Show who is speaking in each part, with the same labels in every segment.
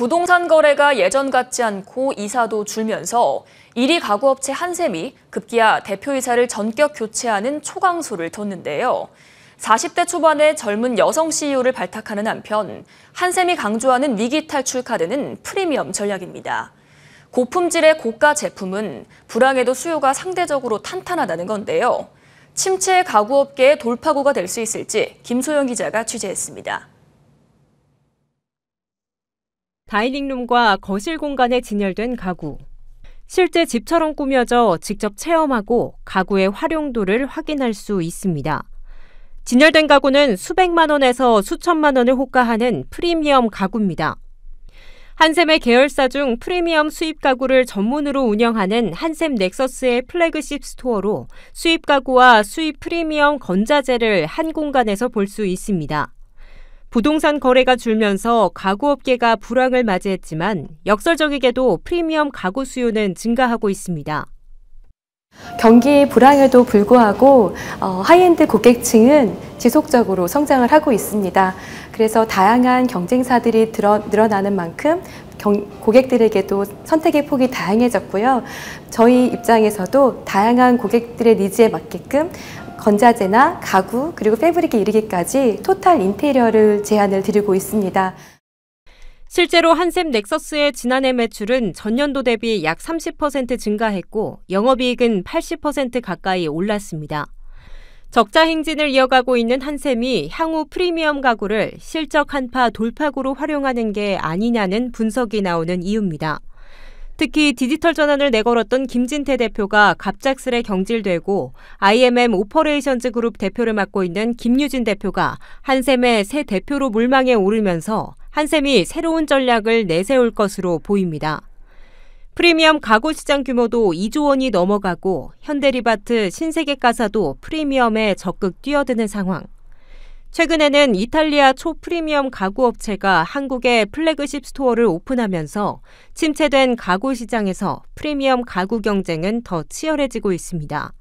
Speaker 1: 부동산 거래가 예전 같지 않고 이사도 줄면서 1위 가구업체 한샘이 급기야 대표이사를 전격 교체하는 초강수를 뒀는데요. 40대 초반의 젊은 여성 CEO를 발탁하는 한편 한샘이 강조하는 위기 탈출 카드는 프리미엄 전략입니다. 고품질의 고가 제품은 불황에도 수요가 상대적으로 탄탄하다는 건데요. 침체 가구업계의 돌파구가 될 수 있을지 김소영 기자가 취재했습니다.
Speaker 2: 다이닝룸과 거실 공간에 진열된 가구. 실제 집처럼 꾸며져 직접 체험하고 가구의 활용도를 확인할 수 있습니다. 진열된 가구는 수백만 원에서 수천만 원을 호가하는 프리미엄 가구입니다. 한샘의 계열사 중 프리미엄 수입 가구를 전문으로 운영하는 한샘 넥서스의 플래그십 스토어로 수입 가구와 수입 프리미엄 건자재를 한 공간에서 볼 수 있습니다. 부동산 거래가 줄면서 가구업계가 불황을 맞이했지만 역설적이게도 프리미엄 가구 수요는 증가하고 있습니다.
Speaker 3: 경기 불황에도 불구하고 어, 하이엔드 고객층은 지속적으로 성장을 하고 있습니다. 그래서 다양한 경쟁사들이 늘어나는 만큼 고객들에게도 선택의 폭이 다양해졌고요. 저희 입장에서도 다양한 고객들의 니즈에 맞게끔 건자재나 가구 그리고 패브릭에 이르기까지 토탈 인테리어를 제안을 드리고 있습니다.
Speaker 2: 실제로 한샘 넥서스의 지난해 매출은 전년도 대비 약 30% 증가했고 영업이익은 80% 가까이 올랐습니다. 적자 행진을 이어가고 있는 한샘이 향후 프리미엄 가구를 실적 한파 돌파구로 활용하는 게 아니냐는 분석이 나오는 이유입니다. 특히 디지털 전환을 내걸었던 김진태 대표가 갑작스레 경질되고 IMM 오퍼레이션즈 그룹 대표를 맡고 있는 김유진 대표가 한샘의 새 대표로 물망에 오르면서 한샘이 새로운 전략을 내세울 것으로 보입니다. 프리미엄 가구 시장 규모도 2조 원이 넘어가고 현대리바트 신세계가사도 프리미엄에 적극 뛰어드는 상황. 최근에는 이탈리아 초프리미엄 가구 업체가 한국의 플래그십 스토어를 오픈하면서 침체된 가구 시장에서 프리미엄 가구 경쟁은 더 치열해지고 있습니다.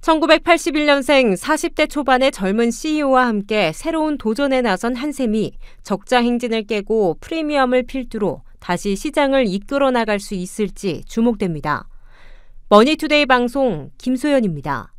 Speaker 2: 1981년생 40대 초반의 젊은 CEO와 함께 새로운 도전에 나선 한샘이 적자 행진을 깨고 프리미엄을 필두로 다시 시장을 이끌어 나갈 수 있을지 주목됩니다. 머니투데이 방송 김소연입니다.